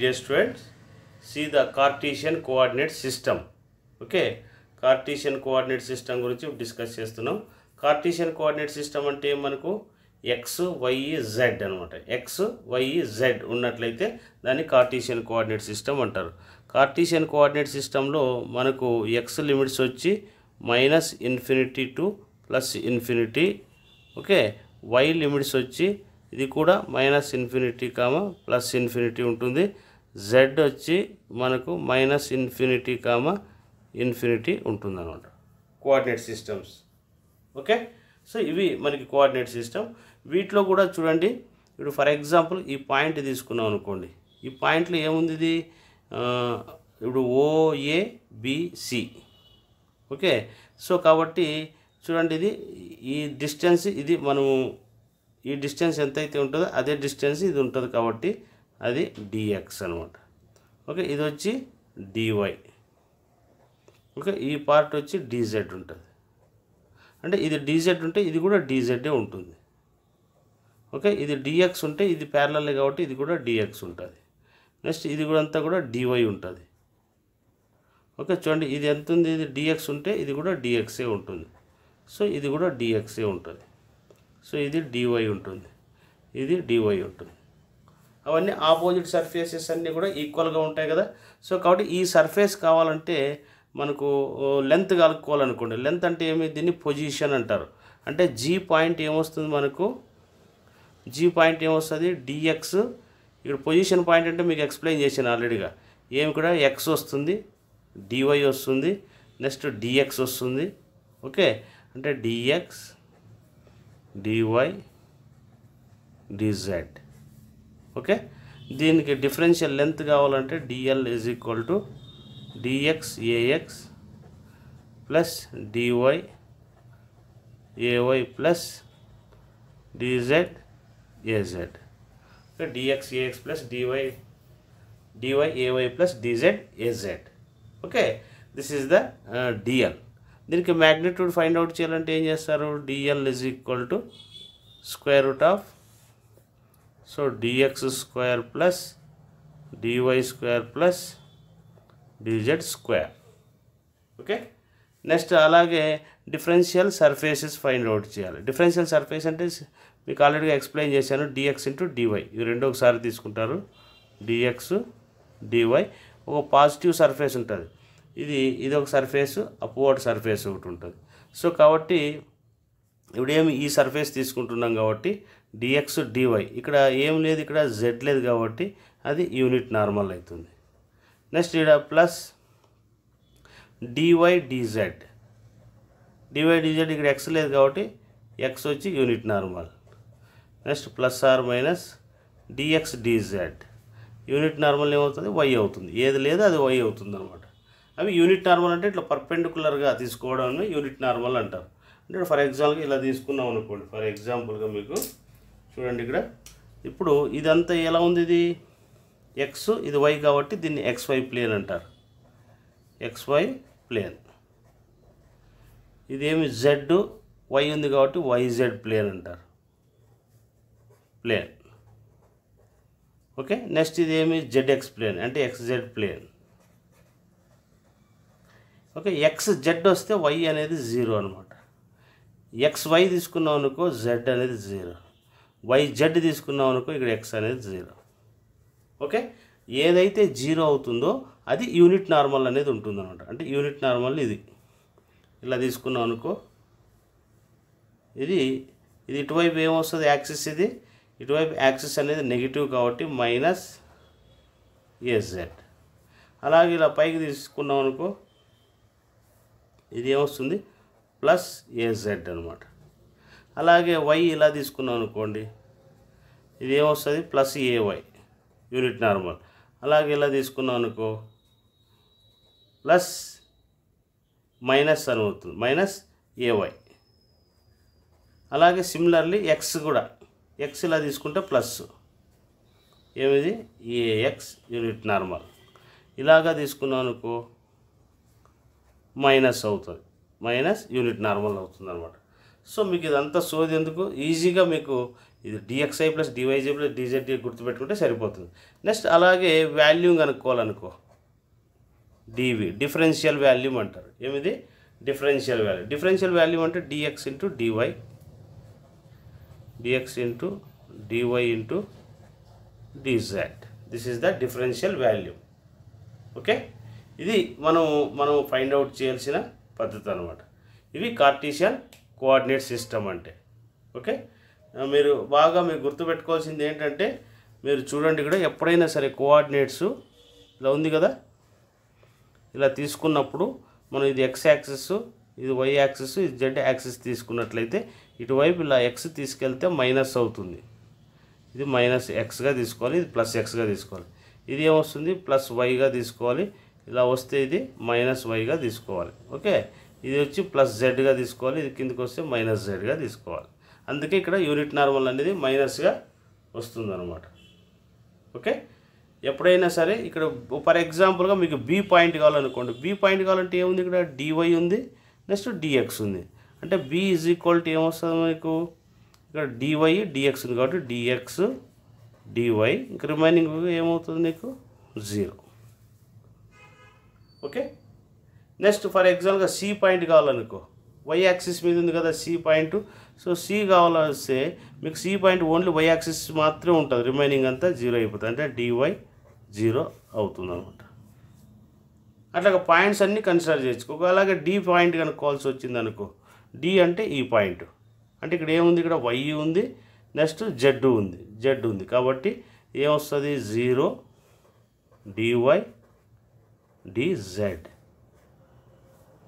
dear students see the cartesian coordinate system okay Cartesian coordinate system గురించి discuss చేస్తున్నాం Cartesian coordinate system అంటే మనకు X Y Z అనమాట X Y Z ఉన్నట్లయితే దాన్ని కార్టీషియన్ కోఆర్డినేట్ సిస్టమ్ అంటారు కార్టీషియన్ కోఆర్డినేట్ సిస్టంలో మనకు ఎక్స్ లిమిట్స్ వచ్చి minus infinity to plus infinity okay Y limits వచ్చి ఇది కూడా minus infinity comma plus infinity ఉంటుంది జెడ్ వచ్చి మనకు మైనస్ ఇన్ఫినిటీ కామ ఇన్ఫినిటీ ఉంటుందన్నమాట కోఆర్డినేట్ సిస్టమ్స్ ఓకే సో ఇవి మనకి కోఆర్డినేట్ సిస్టమ్ వీటిలో కూడా చూడండి ఇప్పుడు ఫర్ ఎగ్జాంపుల్ ఈ పాయింట్ తీసుకున్నాం అనుకోండి ఈ పాయింట్లో ఏముంది ఇది ఇప్పుడు ఓఏ బిసి ఓకే సో కాబట్టి చూడండి ఇది ఈ డిస్టెన్స్ ఇది మనము ఈ డిస్టెన్స్ ఎంతైతే ఉంటుందో అదే డిస్టెన్స్ ఇది ఉంటుంది కాబట్టి అది డిఎక్స్ అనమాట ఓకే ఇది వచ్చి డివై ఓకే ఈ పార్ట్ వచ్చి డీజెడ్ ఉంటుంది అంటే ఇది డీజెడ్ ఉంటే ఇది కూడా డీజెడ్డే ఉంటుంది ఓకే ఇది డిఎక్స్ ఉంటే ఇది ప్యారలల్ కాబట్టి ఇది కూడా డిఎక్స్ ఉంటుంది నెక్స్ట్ ఇది కూడా అంతా కూడా డివై ఉంటుంది ఓకే చూడండి ఇది ఎంత ఉంది ఇది డిఎక్స్ ఉంటే ఇది కూడా డిఎక్సే ఉంటుంది సో ఇది కూడా డిఎక్సే ఉంటుంది సో ఇది డివై ఉంటుంది ఇది డివై ఉంటుంది అవన్నీ ఆపోజిట్ సర్ఫేసెస్ అన్నీ కూడా ఈక్వల్గా ఉంటాయి కదా సో కాబట్టి ఈ సర్ఫేస్ కావాలంటే మనకు లెంత్ కలుపుకోవాలనుకోండి లెంత్ అంటే ఏమి దీన్ని పొజిషన్ అంటారు అంటే జీ పాయింట్ ఏమొస్తుంది మనకు జీ పాయింట్ ఏమొస్తుంది డిఎక్స్ ఇక్కడ పొజిషన్ పాయింట్ అంటే మీకు ఎక్స్ప్లెయిన్ చేశాను ఆల్రెడీగా ఏమి కూడా ఎక్స్ వస్తుంది డివై వస్తుంది నెక్స్ట్ డిఎక్స్ వస్తుంది ఓకే అంటే డిఎక్స్ డివై డిజెడ్ ఓకే దీనికి డిఫరెన్షియల్ లెంత్ కావాలంటే dl is equal to dx ax plus dy ay plus dz az okay dx ax plus dy dy ay plus dz az okay this is the dl దీనికి magnitude find out చేయాలంటే ఏం చేస్తారు dl is equal to square root of so dx square plus dy square plus dz square okay next అలాగే differential surfaces find out చేయాలి differential surface అంటే మీకు ఆల్రెడీగా explain చేశాను డిఎక్స్ ఇంటూ డివై ఇవి రెండు ఒకసారి తీసుకుంటారు డిఎక్స్ డివై ఒక పాజిటివ్ సర్ఫేస్ ఉంటుంది ఇది ఇది ఒక సర్ఫేస్ అప్వర్డ్ సర్ఫేస్ ఒకటి ఉంటుంది సో కాబట్టి ఇప్పుడేమి ఈ సర్ఫేస్ తీసుకుంటున్నాం కాబట్టి డిఎక్స్ డివై ఇక్కడ ఏం లేదు ఇక్కడ జెడ్ లేదు కాబట్టి అది యూనిట్ నార్మల్ అవుతుంది నెక్స్ట్ ఇక్కడ plus dy dz dy dz ఇక్కడ ఎక్స్ లేదు కాబట్టి ఎక్స్ వచ్చి unit normal next plus are minus dx dz unit normal ఏమవుతుంది వై అవుతుంది ఏది లేదు అది వై అవుతుంది అనమాట అవి యూనిట్ నార్మల్ అంటే ఇట్లా పర్పెండికులర్గా తీసుకోవడం యూనిట్ నార్మల్ అంటారు అంటే ఫర్ ఎగ్జాంపుల్ ఇలా తీసుకున్నాం అనుకోండి ఫర్ ఎగ్జాంపుల్గా మీకు చూడండి ఇక్కడ ఇప్పుడు ఇదంతా ఎలా ఉంది ఇది ఎక్స్ ఇది వై కాబట్టి దీన్ని ఎక్స్వై ప్లేన్ అంటారు ఎక్స్వై ప్లేన్ ఇదేమి జెడ్ వై ఉంది కాబట్టి వైజెడ్ ప్లేన్ అంటారు ప్లేన్ ఓకే నెక్స్ట్ ఇదేమి ఎక్స్ ప్లేన్ అంటే xz plane okay x z వస్తే వై అనేది జీరో అనమాట ఎక్స్ వై తీసుకున్నాం అనుకో జెడ్ అనేది జీరో వై జెడ్ తీసుకున్నాం అనుకో ఇక్కడ ఎక్స్ అనేది జీరో ఓకే ఏదైతే జీరో అవుతుందో అది యూనిట్ నార్మల్ అనేది ఉంటుందన్నమాట అంటే యూనిట్ నార్మల్ ఇది ఇలా తీసుకున్నాం అనుకో ఇది ఇది ఇటువైపు ఏమొస్తుంది యాక్సిస్ ఇది ఇటువైపు యాక్సిస్ అనేది నెగిటివ్ కాబట్టి మైనస్ ఎస్జెడ్ అలాగే ఇలా పైకి తీసుకున్నాం అనుకో ఇది ఏమొస్తుంది ప్లస్ ఏజెడ్ అనమాట అలాగే వై ఇలా తీసుకున్నాం అనుకోండి ఇది ఏమొస్తుంది ప్లస్ ఏవై యూనిట్ నార్మల్ అలాగే ఇలా తీసుకున్నాం అనుకో ప్లస్ మైనస్ అని అవుతుంది మైనస్ ఏవై అలాగే సిమిలర్లీ ఎక్స్ కూడా ఎక్స్ ఇలా తీసుకుంటే ప్లస్ ఏమిది ఏఎక్స్ యూనిట్ నార్మల్ ఇలాగా తీసుకున్నాం అనుకో మైనస్ అవుతుంది మైనస్ యూనిట్ నార్మల్ అవుతుంది అనమాట సో మీకు ఇదంతా సోది ఎందుకు ఈజీగా మీకు ఇది dx i plus dy j plus dz గుర్తుపెట్టుకుంటే సరిపోతుంది నెక్స్ట్ అలాగే వాల్యూ కనుక్కోవాలనుకో డివి డిఫరెన్షియల్ వాల్యూమ్ అంటారు ఏమిది డిఫరెన్షియల్ వాల్యూ డిఫరెన్షియల్ వాల్యూమ్ అంటే dx into dy dx into dy into dz this is the differential volume okay ఇది మనం మనం ఫైండ్ అవుట్ చేయాల్సిన పద్ధతి అనమాట ఇవి కార్టీషియన్ కోఆర్డినేట్ సిస్టమ్ అంటే ఓకే మీరు బాగా మీరు గుర్తుపెట్టుకోవాల్సింది ఏంటంటే మీరు చూడండి కూడా ఎప్పుడైనా సరే కోఆర్డినేట్స్ ఇలా ఉంది కదా ఇలా తీసుకున్నప్పుడు మనం ఇది ఎక్స్ యాక్సిస్ ఇది వై యాక్సిస్ ఇది జెడ్ యాక్సిస్ తీసుకున్నట్లయితే ఇటువైపు ఇలా ఎక్స్ తీసుకెళ్తే మైనస్ అవుతుంది ఇది మైనస్ ఎక్స్గా తీసుకోవాలి ఇది ప్లస్ ఎక్స్గా తీసుకోవాలి ఇది ఏమొస్తుంది ప్లస్ వైగా తీసుకోవాలి ఇలా వస్తే ఇది మైనస్ వైగా తీసుకోవాలి ఓకే ఇది వచ్చి ప్లస్ జెడ్గా తీసుకోవాలి ఇది కిందకి వస్తే మైనస్ జెడ్గా తీసుకోవాలి అందుకే ఇక్కడ యూనిట్ నార్మల్ అనేది మైనస్గా వస్తుందన్నమాట ఓకే ఎప్పుడైనా సరే ఇక్కడ ఫర్ ఎగ్జాంపుల్గా మీకు బి పాయింట్ కావాలనుకోండి బి పాయింట్ కావాలంటే ఏముంది ఇక్కడ డివై ఉంది నెక్స్ట్ డిఎక్స్ ఉంది అంటే బి ఈజ్ ఈక్వల్ టు ఏమొస్తుంది మీకు ఇక్కడ డివై డిఎక్స్ ఉంది కాబట్టి డిఎక్స్ డివై ఇంక రిమైనింగ్ ఏమవుతుంది నీకు జీరో ఓకే నెక్స్ట్ ఫర్ ఎగ్జాంపుల్గా సి పాయింట్ కావాలనుకో వై యాక్సిస్ మీద ఉంది కదా సి పాయింట్ సో సి కావాలస్తే మీకు C point only y axis మాత్రమే ఉంటుంది రిమైనింగ్ అంతా జీరో అయిపోతుంది అంటే డివై జీరో అవుతుంది అనమాట అట్లాగే పాయింట్స్ అన్నీ కన్సిడర్ చేసుకో అలాగే డి పాయింట్ కనుక్కోవాల్సి వచ్చింది అనుకో డి అంటే ఈ పాయింట్ అంటే ఇక్కడ ఏముంది ఇక్కడ వై ఉంది నెక్స్ట్ జెడ్ ఉంది జెడ్ ఉంది కాబట్టి ఏమొస్తుంది జీరో డివై డిజెడ్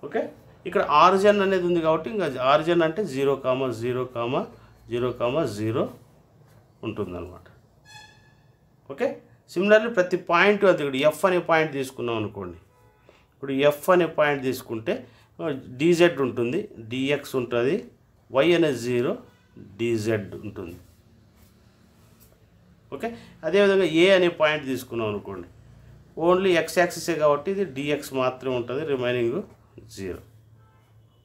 ఓకే ఇక్కడ ఆరిజన్ అనేది ఉంది కాబట్టి ఇంకా ఆరిజన్ అంటే zero comma zero comma zero comma zero ఉంటుందన్నమాట ఓకే సిమిలర్లీ ప్రతి పాయింట్ అది ఇక్కడ ఎఫ్ అనే పాయింట్ తీసుకున్నాం అనుకోండి ఇప్పుడు ఎఫ్ అనే పాయింట్ తీసుకుంటే డీజెడ్ ఉంటుంది డిఎక్స్ ఉంటుంది వై అనే జీరో డీజెడ్ ఉంటుంది ఓకే అదేవిధంగా ఏ అనే పాయింట్ తీసుకున్నాం అనుకోండి ఓన్లీ ఎక్స్ యాక్సిసే కాబట్టి ఇది డిఎక్స్ మాత్రమే ఉంటుంది రిమైనింగ్ జీరో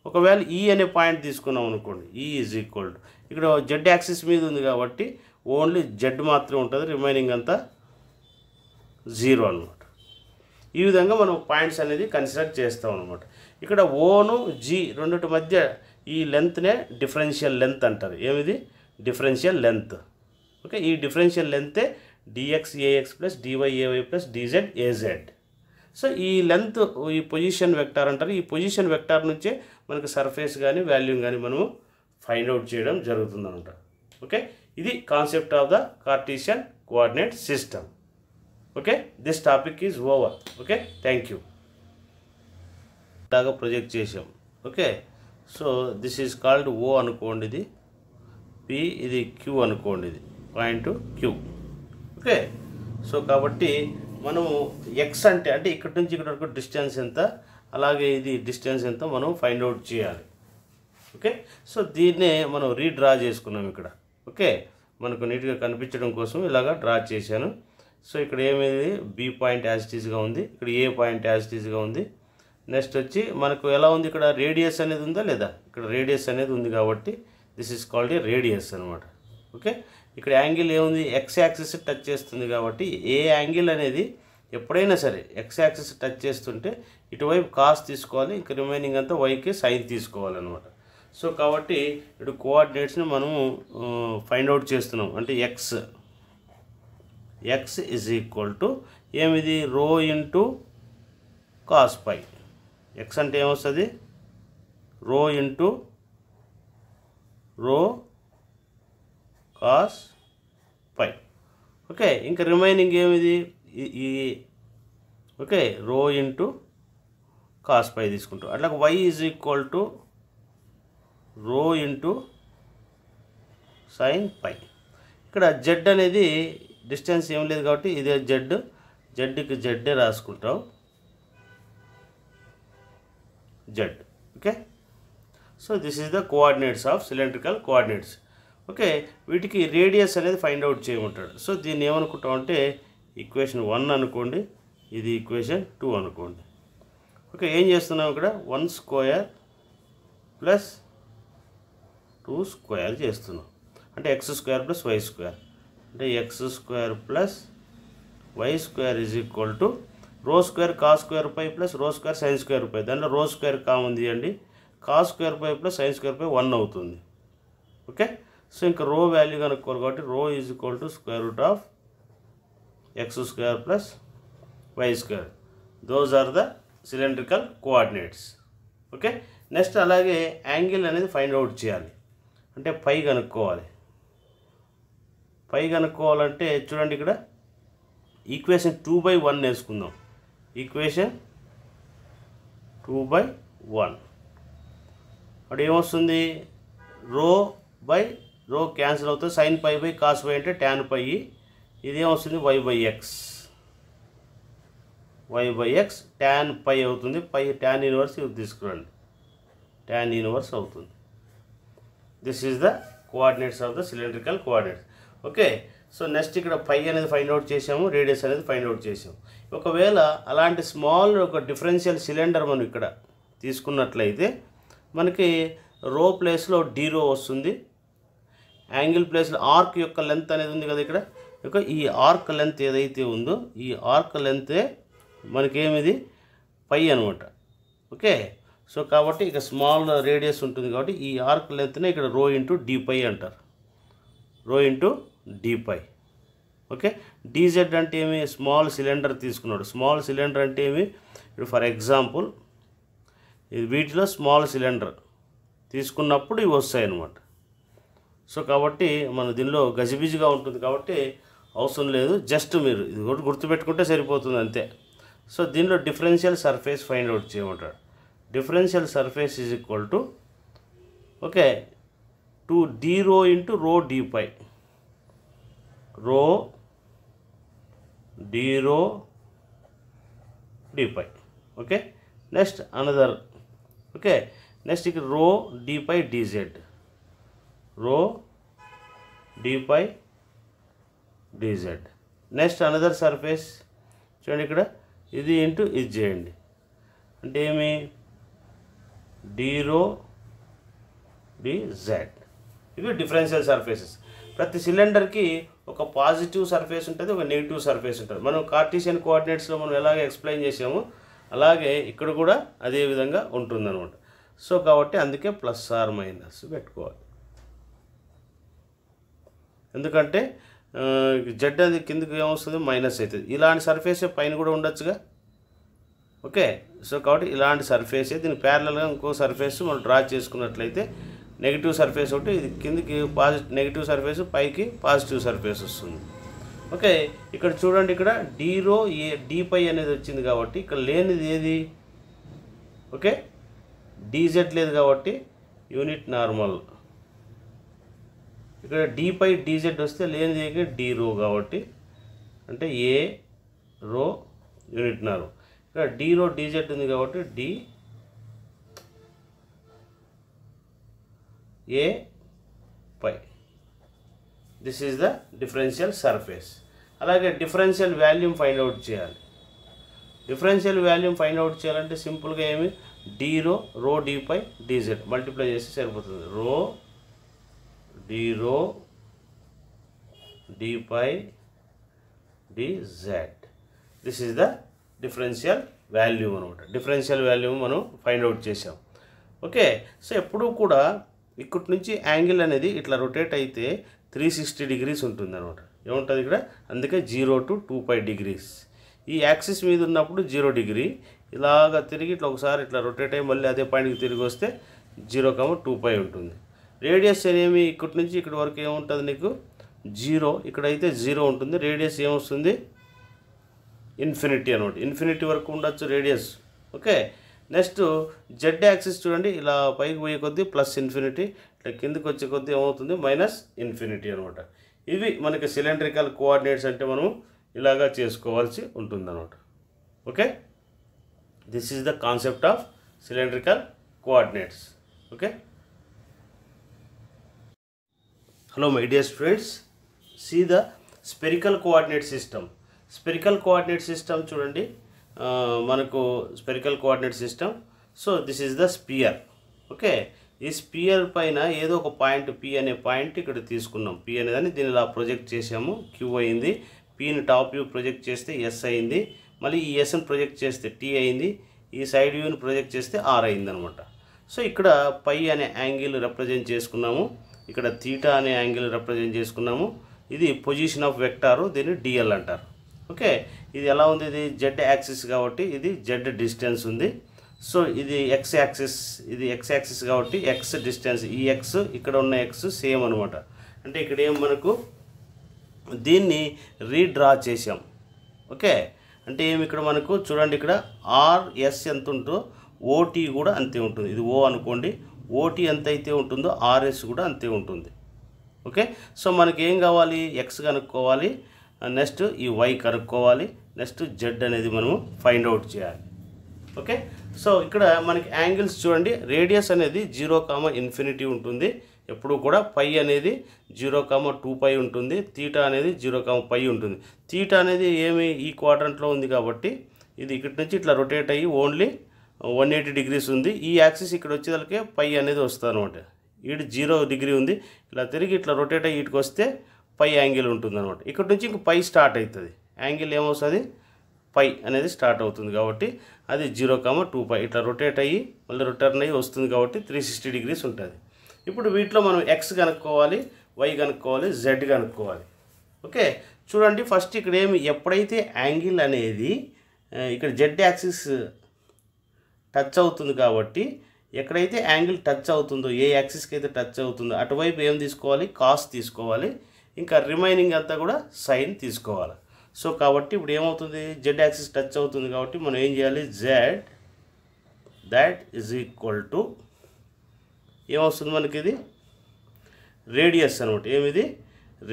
ఒకవేళ ఈ e అనే పాయింట్ తీసుకున్నాం అనుకోండి ఈ ఈజ్ ఈక్వల్ టు ఇక్కడ జెడ్ యాక్సిస్ మీద ఉంది కాబట్టి ఓన్లీ జెడ్ మాత్రమే ఉంటుంది రిమైనింగ్ అంతా జీరో అనమాట ఈ విధంగా మనం పాయింట్స్ అనేది కన్సిడర్ చేస్తాం అనమాట ఇక్కడ ఓను జీ రెండిటి మధ్య ఈ లెంత్నే డిఫరెన్షియల్ లెంత్ అంటారు ఏమిది డిఫరెన్షియల్ లెంత్ ఓకే ఈ డిఫరెన్షియల్ లెంతే dx ax plus dy ay plus dz az so ఈ లెంత్ ఈ పొజిషన్ వెక్టార్ అంటారు ఈ పొజిషన్ వెక్టార్ నుంచే మనకు సర్ఫేస్ కానీ వాల్యూమ్ కానీ మనము ఫైండ్ అవుట్ చేయడం జరుగుతుంది అనమాట ఓకే ఇది concept of the cartesian coordinate system okay this topic is over okay thank you లాగా ప్రొజెక్ట్ చేసాం okay so this is called O అనుకోండి ఇది పి ఇది క్యూ అనుకోండి ఇది పాయింట్ క్యూ ఓకే సో కాబట్టి మనం ఎక్స్ అంటే అంటే ఇక్కడి నుంచి ఇక్కడి వరకు డిస్టెన్స్ ఎంత అలాగే ఇది డిస్టెన్స్ ఎంత మనం ఫైండ్ అవుట్ చేయాలి ఓకే సో దీన్నే మనం రీడ్రా చేసుకున్నాం ఇక్కడ ఓకే మనకు నీట్గా కనిపించడం కోసం ఇలాగా డ్రా చేశాను సో ఇక్కడ ఏమైంది బి పాయింట్ యాజిటీస్గా ఉంది ఇక్కడ ఏ పాయింట్ యాజిటీస్గా ఉంది నెక్స్ట్ వచ్చి మనకు ఎలా ఉంది ఇక్కడ రేడియస్ అనేది ఉందా లేదా ఇక్కడ రేడియస్ అనేది ఉంది కాబట్టి this is called a radius అనమాట ఓకే ఇక్కడ యాంగిల్ ఏముంది ఎక్స్ యాక్సిస్ టచ్ చేస్తుంది కాబట్టి ఏ యాంగిల్ అనేది ఎప్పుడైనా సరే ఎక్స్ యాక్సిస్ టచ్ చేస్తుంటే ఇటువైపు కాస్ తీసుకోవాలి ఇంక రిమైనింగ్ అంతా వైకి సైన్ తీసుకోవాలన్నమాట సో కాబట్టి ఇటు కోఆర్డినేట్స్ని మనము ఫైండ్ అవుట్ చేస్తున్నాం అంటే x x is equal to ఏమిది రో ఇంటూ కాస్ పై ఎక్స్ అంటే ఏమొస్తుంది rho into rho cos phi okay ఇంకా రిమైనింగ్ ఏమిది ఈ okay rho into cos phi తీసుకుంటాం అట్లా y is equal to rho into sin phi ఇక్కడ జెడ్ అనేది డిస్టెన్స్ ఏం లేదు కాబట్టి ఇదే జెడ్ జెడ్కి జెడ్డే రాసుకుంటాం z okay so this is the coordinates of cylindrical coordinates okay వీటికి రేడియస్ అనేది ఫైండ్ అవుట్ చేయమంటాడు సో దీన్ని ఏమనుకుంటాం అంటే ఈక్వేషన్ వన్ అనుకోండి ఇది ఈక్వేషన్ టూ అనుకోండి ఓకే ఏం చేస్తున్నాం ఇక్కడ one square plus two square చేస్తున్నాం అంటే x square plus y square అంటే x square plus y square is equal to rho square cos square phi plus rho square sign square phi దాంట్లో rho square కామ్ ఉంది అండి cos square phi plus sin square phi one అవుతుంది okay so ఇంకా rho value కనుక్కోవాలి కాబట్టి rho is equal to square root of x square plus y square those are the cylindrical coordinates okay next అలాగే angle అనేది find out చేయాలి అంటే phi కనుక్కోవాలి phi కనుక్కోవాలంటే చూడండి ఇక్కడ ఈక్వేషన్ టూ బై వన్ వేసుకుందాం ఈక్వేషన్ టూ బై వన్ అప్పుడు ఏమొస్తుంది రో బై రో క్యాన్సిల్ అవుతుంది sin phi by cos phi అంటే ట్యాన్ పై ఇదేం వస్తుంది y by x y by x tan phi అవుతుంది పై ట్యాన్ యూనివర్స్ ఇది తీసుకురండి ట్యాన్ యూనివర్స్ అవుతుంది this is the coordinates of the cylindrical coordinates okay so next ఇక్కడ phi అనేది find out చేసాము రేడియస్ అనేది ఫైండ్ అవుట్ చేసాము ఒకవేళ అలాంటి స్మాల్ ఒక డిఫరెన్షియల్ సిలిండర్ మనం ఇక్కడ తీసుకున్నట్లయితే మనకి రో ప్లేస్లో డీరో వస్తుంది యాంగిల్ ప్లేస్లో ఆర్క్ యొక్క లెంత్ అనేది ఉంది కదా ఇక్కడ ఇక ఈ ఆర్క్ లెంత్ ఏదైతే ఉందో ఈ ఆర్క్ లెంతే మనకేమిది పై అనమాట ఓకే సో కాబట్టి ఇక స్మాల్ రేడియస్ ఉంటుంది కాబట్టి ఈ ఆర్క్ లెంత్నే ఇక్కడ రో ఇంటూ డిపై అంటారు రో ఇంటూ డిపై ఓకే డీజెడ్ అంటే ఏమి స్మాల్ సిలిండర్ తీసుకున్నాడు స్మాల్ సిలిండర్ అంటే ఏమి ఇప్పుడు ఫర్ ఎగ్జాంపుల్ ఇది వీటిలో స్మాల్ సిలిండర్ తీసుకున్నప్పుడు ఇవి వస్తాయి అన్నమాట సో కాబట్టి మన దీనిలో గజిబిజిగా ఉంటుంది కాబట్టి అవసరం లేదు జస్ట్ మీరు ఇది కూడా గుర్తుపెట్టుకుంటే సరిపోతుంది అంతే సో దీనిలో డిఫరెన్షియల్ సర్ఫేస్ ఫైండ్ అవుట్ చేయమంటాడు differential surface is equal to okay two d rho into rho d phi rho d rho d phi okay next another okay next ఇక్కడ rho d phi dz rho d phi dz next another surface చూడండి ఇక్కడ ఇది into ఇది చేయండి అంటే ఏమి d rho d z ఇవి differential surfaces ప్రతి సిలిండర్కి ఒక పాజిటివ్ సర్ఫేస్ ఉంటుంది ఒక నెగిటివ్ సర్ఫేస్ ఉంటుంది మనం కార్టీషియన్ కోఆర్డినేట్స్లో మనం ఎలాగ ఎక్స్ప్లెయిన్ చేసాము అలాగే ఇక్కడ కూడా అదే విధంగా ఉంటుందన్నమాట సో కాబట్టి అందుకే ప్లస్ ఆర్ మైనస్ పెట్టుకోవాలి ఎందుకంటే జెడ్ అనేది కిందకి ఏమొస్తుంది మైనస్ అవుతుంది ఇలాంటి సర్ఫేసే పైన కూడా ఉండొచ్చుగా ఓకే సో కాబట్టి ఇలాంటి సర్ఫేసే దీని ప్యారలల్గా ఇంకో సర్ఫేస్ మనం డ్రా చేసుకున్నట్లయితే నెగిటివ్ సర్ఫేస్ ఒకటి ఇది కిందికి పాజిటివ్ నెగిటివ్ సర్ఫేస్ పైకి పాజిటివ్ సర్ఫేస్ వస్తుంది ఓకే ఇక్కడ చూడండి ఇక్కడ డీరో ఏ డీపై అనేది వచ్చింది కాబట్టి ఇక్కడ లేనిది ఏది ఓకే డీజెడ్ లేదు కాబట్టి యూనిట్ నార్మల్ ఇక్కడ డి పై డిజెడ్ వస్తే లేనిది డి రో కాబట్టి అంటే ఏ రో యూనిట్ నారు ఇక్కడ డి రో డిజెడ్ ఉంది కాబట్టి d a phi this is the differential surface అలాగే డిఫరెన్షియల్ వాల్యూమ్ ఫైండ్ అవుట్ చేయాలి డిఫరెన్షియల్ వాల్యూమ్ ఫైండ్ అవుట్ చేయాలంటే సింపుల్గా ఏమి డీ రో రో డి పై డిజెడ్ మల్టిప్లై చేస్తే సరిపోతుంది rho d rho d d dz this is the differential value అనమాట డిఫరెన్షియల్ వాల్యూ మనం ఫైండ్ అవుట్ చేసాం ఓకే సో ఎప్పుడూ కూడా ఇక్కడి నుంచి యాంగిల్ అనేది ఇట్లా రొటేట్ అయితే త్రీ సిక్స్టీ డిగ్రీస్ ఉంటుంది అనమాట ఏముంటుంది ఇక్కడ అందుకే zero to two five degrees ఈ యాక్సిస్ మీద ఉన్నప్పుడు జీరో డిగ్రీ ఇలాగ తిరిగి ఇట్లా ఒకసారి ఇట్లా రొటేట్ అయ్యి మళ్ళీ అదే పాయింట్కి తిరిగి వస్తే జీరో కామ టూ ఫైవ్ ఉంటుంది రేడియస్ అనేమి ఇక్కడి నుంచి ఇక్కడి వరకు ఏముంటుంది నీకు జీరో ఇక్కడైతే జీరో ఉంటుంది రేడియస్ ఏమొస్తుంది ఇన్ఫినిటీ అనమాట ఇన్ఫినిటీ వరకు ఉండొచ్చు radius okay next z axis చూడండి ఇలా పైకి పోయే కొద్దీ ప్లస్ ఇన్ఫినిటీ ఇట్లా కిందకి వచ్చే కొద్దీ ఏమవుతుంది మైనస్ ఇన్ఫినిటీ అనమాట ఇవి మనకి సిలిండ్రికల్ కోఆర్డినేట్స్ అంటే మనం ఇలాగా చేసుకోవాల్సి ఉంటుంది అనమాట okay this is the concept of cylindrical coordinates okay hello my dear students see the spherical coordinate system spherical coordinate system చూడండి మనకు spherical coordinate system so this is the sphere okay ఈ sphere పైన ఏదో ఒక point P అనే point ఇక్కడ తీసుకున్నాం P దాన్ని దీని ఇలా ప్రొజెక్ట్ చేసాము క్యూ అయింది పిని టాప్ వ్యూ ప్రొజెక్ట్ చేస్తే ఎస్ అయింది మళ్ళీ ఈ ఎస్ని ప్రొజెక్ట్ చేస్తే టీ అయింది ఈ సైడ్ వ్యూని ప్రొజెక్ట్ చేస్తే ఆర్ అయింది అనమాట సో ఇక్కడ పై అనే యాంగిల్ రిప్రజెంట్ చేసుకున్నాము ఇక్కడ థీటా అనే యాంగిల్ రిప్రజెంట్ చేసుకున్నాము ఇది పొజిషన్ ఆఫ్ వెక్టారు దీన్ని డిఎల్ అంటారు ఓకే ఇది ఎలా ఉంది ఇది జెడ్ యాక్సిస్ కాబట్టి ఇది జెడ్ డిస్టెన్స్ ఉంది సో ఇది ఎక్స్ యాక్సిస్ ఇది ఎక్స్ యాక్సిస్ కాబట్టి ఎక్స్ డిస్టెన్స్ ఈ ఎక్స్ ఇక్కడ ఉన్న ఎక్స్ సేమ్ అనమాట అంటే ఇక్కడ ఏం మనకు దీన్ని రీడ్రా చేసాం ఓకే అంటే ఏమి ఇక్కడ మనకు చూడండి ఇక్కడ ఆర్ఎస్ ఎంత ఉంటుందో ఓటీ కూడా అంతే ఉంటుంది ఇది ఓ అనుకోండి ఓటీ ఎంత అయితే ఉంటుందో ఆర్ఎస్ కూడా అంతే ఉంటుంది ఓకే సో మనకి ఏం కావాలి ఎక్స్ కనుక్కోవాలి నెక్స్ట్ ఈ వై కనుక్కోవాలి నెక్స్ట్ జెడ్ అనేది మనము ఫైండ్ అవుట్ చేయాలి ఓకే సో ఇక్కడ మనకి యాంగిల్స్ చూడండి రేడియస్ అనేది జీరో కామ ఇన్ఫినిటీ ఉంటుంది ఎప్పుడు కూడా పై అనేది జీరో కామ టూ పై ఉంటుంది తీటా అనేది జీరో కామ పై ఉంటుంది తీటా అనేది ఏమి ఈ క్వాడ్రంట్లో ఉంది కాబట్టి ఇది ఇక్కడి నుంచి ఇట్లా రొటేట్ అయ్యి ఓన్లీ వన్ ఎయిటీ డిగ్రీస్ ఉంది ఈ యాక్సిస్ ఇక్కడ వచ్చేదానికి పై అనేది వస్తుంది అనమాట ఇటు జీరో డిగ్రీ ఉంది ఇలా తిరిగి ఇట్లా రొటేట్ అయ్యి ఇటుకు వస్తే పై యాంగిల్ ఉంటుంది అనమాట ఇక్కడ నుంచి ఇంక పై స్టార్ట్ అవుతుంది యాంగిల్ ఏమవుతుంది పై అనేది స్టార్ట్ అవుతుంది కాబట్టి అది జీరో కామ టూ పై ఇట్లా రొటేట్ అయ్యి మళ్ళీ రిటర్న్ అయ్యి వస్తుంది కాబట్టి త్రీ సిక్స్టీ డిగ్రీస్ ఉంటుంది ఇప్పుడు వీటిలో మనం ఎక్స్ కనుక్కోవాలి వై కనుక్కోవాలి జెడ్ కనుక్కోవాలి ఓకే చూడండి ఫస్ట్ ఇక్కడ ఏమి ఎప్పుడైతే యాంగిల్ అనేది ఇక్కడ జెడ్ యాక్సిస్ టచ్ అవుతుంది కాబట్టి ఎక్కడైతే యాంగిల్ టచ్ అవుతుందో ఏ యాక్సిస్కి అయితే టచ్ అవుతుందో అటువైపు ఏం తీసుకోవాలి కాస్ తీసుకోవాలి ఇంకా రిమైనింగ్ అంతా కూడా సైన్ తీసుకోవాలి సో కాబట్టి ఇప్పుడు ఏమవుతుంది జెడ్ యాక్సిస్ టచ్ అవుతుంది కాబట్టి మనం ఏం చేయాలి z that is equal to ఏమవుతుంది మనకి ఇది రేడియస్ అనమాట ఏమిది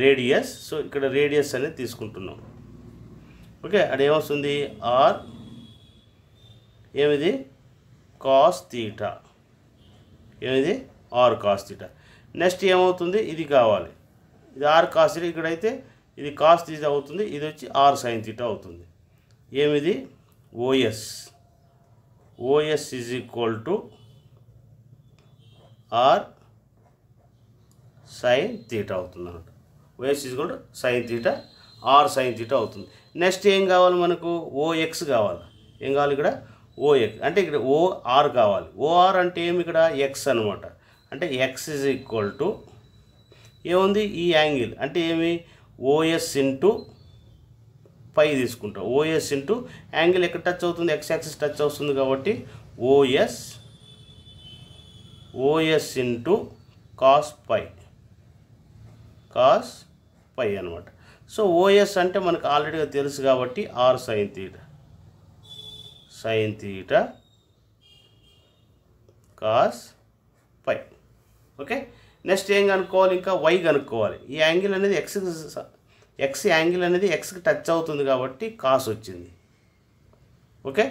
రేడియస్ సో ఇక్కడ రేడియస్ అనేది తీసుకుంటున్నాం ఓకే అది ఏమొస్తుంది ఆర్ ఏమిది కాస్ తీటా ఏమిది ఆర్ కాస్ తీటా నెక్స్ట్ ఏమవుతుంది ఇది కావాలి ఇది ఆర్ కాస్ ఇక్కడైతే ఇది కాస్ తీటా అవుతుంది ఇది వచ్చి ఆర్ సైన్ తీటా అవుతుంది ఏమిది OS OS is equal to r sign theta అవుతుంది అనమాట OS is equal sin theta r sign theta అవుతుంది నెక్స్ట్ ఏం కావాలి మనకు ఓఎక్స్ కావాలి ఏం కావాలి ఇక్కడ ఓఎక్ అంటే ఇక్కడ ఓఆర్ కావాలి ఓఆర్ అంటే ఏమి ఇక్కడ ఎక్స్ అనమాట అంటే ఎక్స్ ఇజ్ ఈక్వల్ టు ఏముంది ఈ యాంగిల్ అంటే ఏమి ఓఎస్ ఇంటూ పై తీసుకుంటాం ఓఎస్ ఇంటూ యాంగిల్ ఎక్కడ టచ్ అవుతుంది ఎక్స్ యాక్సిస్ టచ్ అవుతుంది కాబట్టి OS OS into cos phi cos phi అనమాట సో ఓఎస్ అంటే మనకు ఆల్రెడీగా తెలుసు కాబట్టి r sin theta sin theta cos phi okay next ఏం కనుక్కోవాలి ఇంకా వై కనుక్కోవాలి ఈ యాంగిల్ అనేది ఎక్స్ ఎక్స్ యాంగిల్ అనేది ఎక్స్కి టచ్ అవుతుంది కాబట్టి కాస్ వచ్చింది ఓకే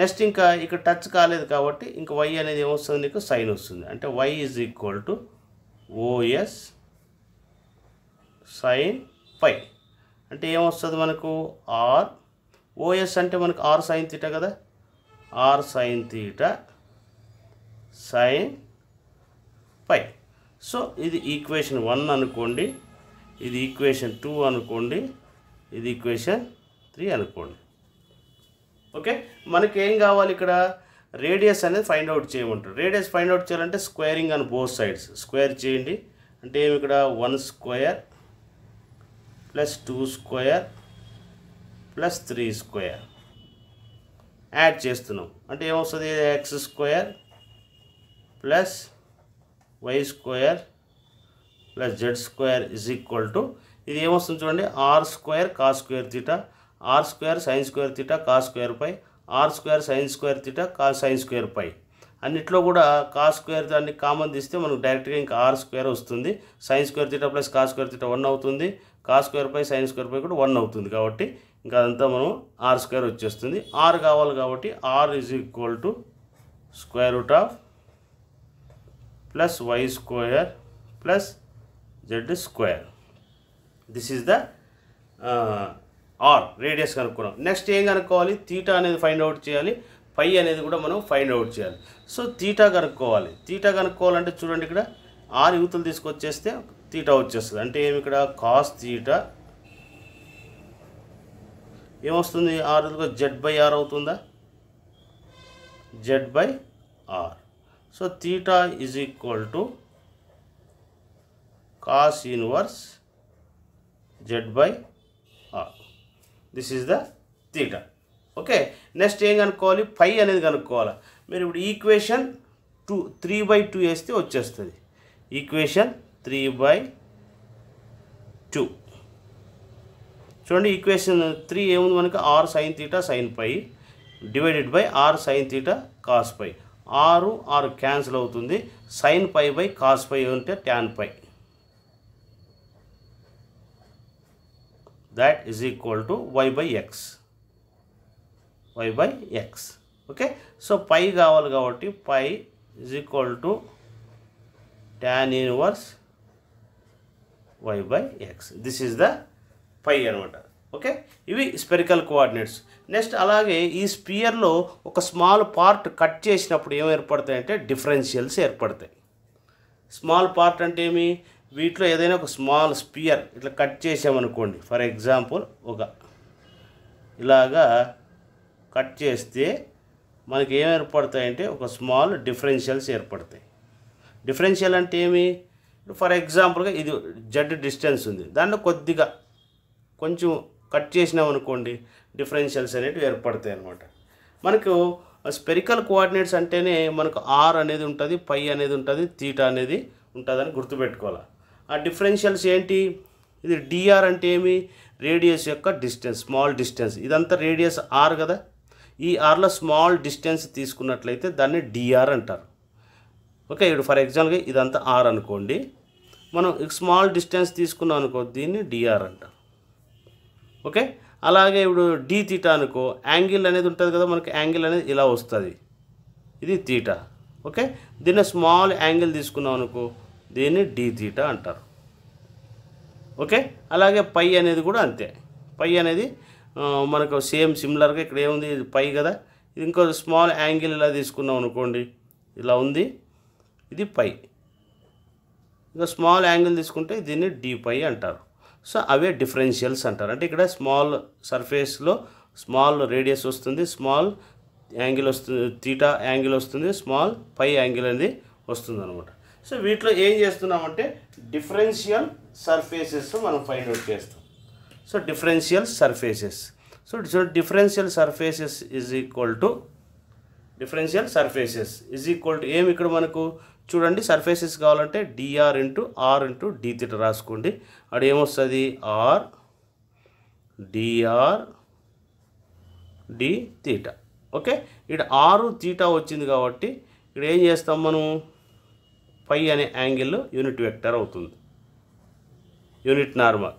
నెక్స్ట్ ఇంకా ఇక్కడ టచ్ కాలేదు కాబట్టి ఇంకా వై అనేది ఏమొస్తుంది నీకు సైన్ వస్తుంది అంటే y is equal to OS sin phi అంటే ఏమొస్తుంది మనకు ఆర్ ఓఎస్ అంటే మనకు ఆర్ సైన్ తీట కదా r sin theta sin phi so ఇది ఈక్వేషన్ వన్ అనుకోండి ఇది ఈక్వేషన్ టూ అనుకోండి ఇది ఈక్వేషన్ త్రీ అనుకోండి ఓకే మనకి ఏం కావాలి ఇక్కడ రేడియస్ అనేది ఫైండ్ అవుట్ చేయమంటారు రేడియస్ ఫైండ్ అవుట్ చేయాలంటే స్క్వేరింగ్ అని బోత్ సైడ్స్ స్క్వేర్ చేయండి అంటే ఏమి ఇక్కడ one square plus two square plus three square add చేస్తున్నాం అంటే ఏమొస్తుంది x square plus y square plus z square is equal to ఇది ఏమొస్తుంది చూడండి r square cos square theta r square sign square theta cos square phi r square sign square theta cos sine square phi అన్నిట్లో కూడా కా square దాన్ని common తీస్తే మనకు డైరెక్ట్గా ఇంకా ఆర్ స్క్వేర్ వస్తుంది sine square theta plus cos square theta one అవుతుంది cos square phi sine square phi కూడా వన్ అవుతుంది కాబట్టి ఇంకా అదంతా మనం ఆర్ స్క్వేర్ వచ్చేస్తుంది ఆర్ కావాలి కాబట్టి r is equal to square root of plus y square plus z square this is the r radius కనుక్కున్నాం నెక్స్ట్ ఏం కనుక్కోవాలి తీటా అనేది ఫైండ్ అవుట్ చేయాలి పై అనేది కూడా మనం ఫైండ్ అవుట్ చేయాలి సో తీటా కనుక్కోవాలి తీటా కనుక్కోవాలంటే చూడండి ఇక్కడ ఆర్ యువతలు తీసుకొచ్చేస్తే తీటా వచ్చేస్తుంది అంటే ఏమి ఇక్కడ కాస్ తీటా ఏమొస్తుంది ఆర్ జెడ్ బై ఆర్ అవుతుందా z by r so theta is equal to cos inverse z by r this is the theta okay next ఏం కనుక్కోవాలి ఫై అనేది కనుక్కోవాలి మీరు ఇప్పుడు equation two three by two వేస్తే వచ్చేస్తుంది ఈక్వేషన్ త్రీ బై టూ చూడండి ఈక్వేషన్ త్రీ ఏముంది మనకి r sign theta sine phi divided by r sign theta cos phi r r cancel అవుతుంది sin phi by cos phi ఉంటే tan phi that is equal to y by x y by x okay so phi కావాలి కాబట్టి phi is equal to tan inverse y by x this is the phi అనమాట okay ఇవి spherical coordinates next అలాగే ఈ స్పియర్లో ఒక small part cut చేసినప్పుడు ఏం ఏర్పడతాయంటే డిఫరెన్షియల్స్ ఏర్పడతాయి స్మాల్ పార్ట్ అంటే ఏమి వీటిలో ఏదైనా ఒక స్మాల్ స్పియర్ ఇట్లా కట్ చేసామనుకోండి ఫర్ ఎగ్జాంపుల్ ఒక ఇలాగా కట్ చేస్తే మనకి ఏం ఏర్పడతాయంటే ఒక స్మాల్ డిఫరెన్షియల్స్ ఏర్పడతాయి డిఫరెన్షియల్ అంటే ఏమి ఫర్ ఎగ్జాంపుల్గా ఇది జడ్ డిస్టెన్స్ ఉంది దాన్ని కొద్దిగా కొంచెం కట్ చేసినాం అనుకోండి డిఫరెన్షియల్స్ అనేవి ఏర్పడతాయి అనమాట మనకు స్పెరికల్ కోఆర్డినేట్స్ అంటేనే మనకు ఆర్ అనేది ఉంటుంది పై అనేది ఉంటుంది తీటా అనేది ఉంటుందని గుర్తుపెట్టుకోవాలి ఆ డిఫరెన్షియల్స్ ఏంటి ఇది డిఆర్ అంటే ఏమి రేడియస్ యొక్క డిస్టెన్స్ స్మాల్ డిస్టెన్స్ ఇదంతా రేడియస్ ఆర్ కదా ఈ ఆర్లో స్మాల్ డిస్టెన్స్ తీసుకున్నట్లయితే దాన్ని డిఆర్ అంటారు ఓకే ఇప్పుడు ఫర్ ఎగ్జాంపుల్గా ఇదంతా ఆర్ అనుకోండి మనం స్మాల్ డిస్టెన్స్ తీసుకున్నాం అనుకో దీన్ని డిఆర్ అంటారు ఓకే అలాగే ఇప్పుడు డీ తీటా అనుకో యాంగిల్ అనేది ఉంటుంది కదా మనకి యాంగిల్ అనేది ఇలా వస్తుంది ఇది తీటా ఓకే దీన్ని స్మాల్ యాంగిల్ తీసుకున్నాం అనుకో దీన్ని డీ తీటా అంటారు ఓకే అలాగే పై అనేది కూడా అంతే పై అనేది మనకు సేమ్ సిమిలర్గా ఇక్కడ ఏముంది ఇది పై కదా ఇది ఇంకో స్మాల్ యాంగిల్ ఇలా తీసుకున్నాం అనుకోండి ఇలా ఉంది ఇది పై ఇంకా స్మాల్ యాంగిల్ తీసుకుంటే దీన్ని డీ పై అంటారు సో అవే డిఫరెన్షియల్స్ అంటారు అంటే ఇక్కడ స్మాల్ సర్ఫేస్లో స్మాల్ రేడియస్ వస్తుంది స్మాల్ యాంగిల్ వస్తుంది తీటా యాంగిల్ వస్తుంది స్మాల్ పై యాంగిల్ అనేది వస్తుంది అనమాట సో వీటిలో ఏం చేస్తున్నామంటే డిఫరెన్షియల్ సర్ఫేసెస్ మనం ఫైండ్ అవుట్ చేస్తాం so differential surfaces so so differential surfaces is equal to differential surfaces is equal to ఏమి ఇక్కడ మనకు చూడండి సర్ఫేసెస్ కావాలంటే d r into r into d theta రాసుకోండి అక్కడ ఏమొస్తుంది r d r d theta okay ఇక్కడ ఆరు థీటా వచ్చింది కాబట్టి ఇక్కడ ఏం చేస్తాం మనం పై అనే యాంగిల్ యూనిట్ వెక్టర్ అవుతుంది యూనిట్ నార్మల్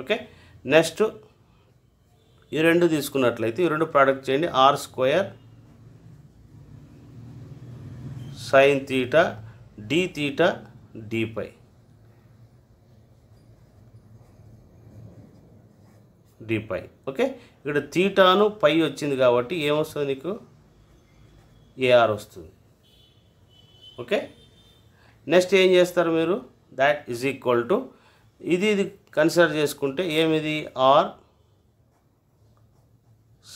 ఓకే నెక్స్ట్ ఈ రెండు తీసుకున్నట్లయితే ఈ రెండు ప్రోడక్ట్ చేయండి r square sine theta d theta d phi d phi okay ఇక్కడ తీటాను పై వచ్చింది కాబట్టి ఏమొస్తుంది నీకు ఏఆర్ వస్తుంది ఓకే నెక్స్ట్ ఏం చేస్తారు మీరు దాట్ ఈజ్ ఈక్వల్ టు ఇది ఇది కన్సిడర్ చేసుకుంటే ఏమిది r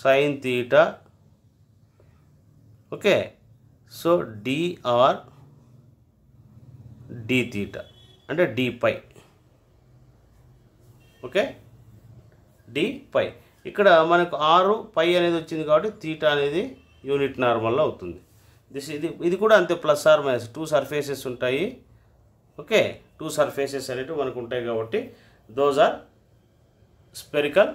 sign theta okay so d r d theta అంటే d phi okay d phi ఇక్కడ మనకు ఆరు పై అనేది వచ్చింది కాబట్టి తీటా అనేది యూనిట్ నార్మల్లో అవుతుంది దిస్ ఇది ఇది కూడా అంతే plus are minus two surfaces ఉంటాయి ఓకే టూ సర్ఫేసెస్ అనేవి మనకు ఉంటాయి కాబట్టి those are spherical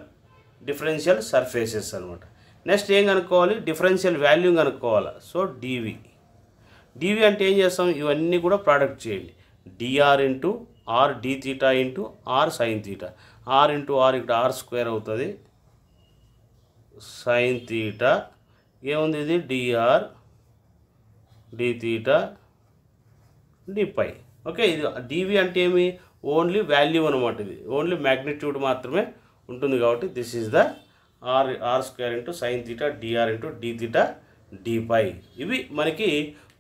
differential surfaces అనమాట నెక్స్ట్ ఏం కనుక్కోవాలి డిఫరెన్షియల్ వాల్యూ కనుక్కోవాలి సో డివి డివి అంటే ఏం చేస్తాం ఇవన్నీ కూడా ప్రోడక్ట్ చేయండి d r into r d theta into r sign theta r into r ఇక్కడ ఆర్ స్క్వేర్ అవుతుంది సైన్ తీటా ఏముంది ఇది d r d theta d phi okay ఇది డివి అంటే ఏమి ఓన్లీ వాల్యూ అనమాట ఇది ఓన్లీ మ్యాగ్నిట్యూడ్ మాత్రమే ఉంటుంది కాబట్టి this is the r r square into sine theta d r into d theta d phi ఇవి మనకి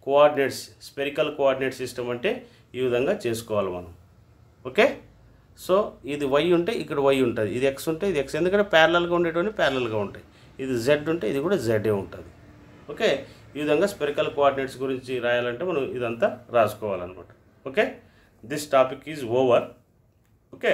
కోఆర్డినేట్స్ స్పెరికల్ కోఆర్డినేట్ సిస్టమ్ అంటే ఈ విధంగా చేసుకోవాలి మనం ఓకే సో ఇది వై ఉంటే ఇక్కడ వై ఉంటుంది ఇది ఎక్స్ ఉంటే ఇది ఎక్స్ ఎందుకంటే ప్యారలల్గా ఉండేటువంటి ప్యారలల్గా ఉంటాయి ఇది జెడ్ ఉంటే ఇది కూడా జెడ్ఏ ఉంటుంది ఓకే ఈ విధంగా స్పెరికల్ కోఆర్డినేట్స్ గురించి రాయాలంటే మనం ఇదంతా రాసుకోవాలన్నమాట okay this topic is over okay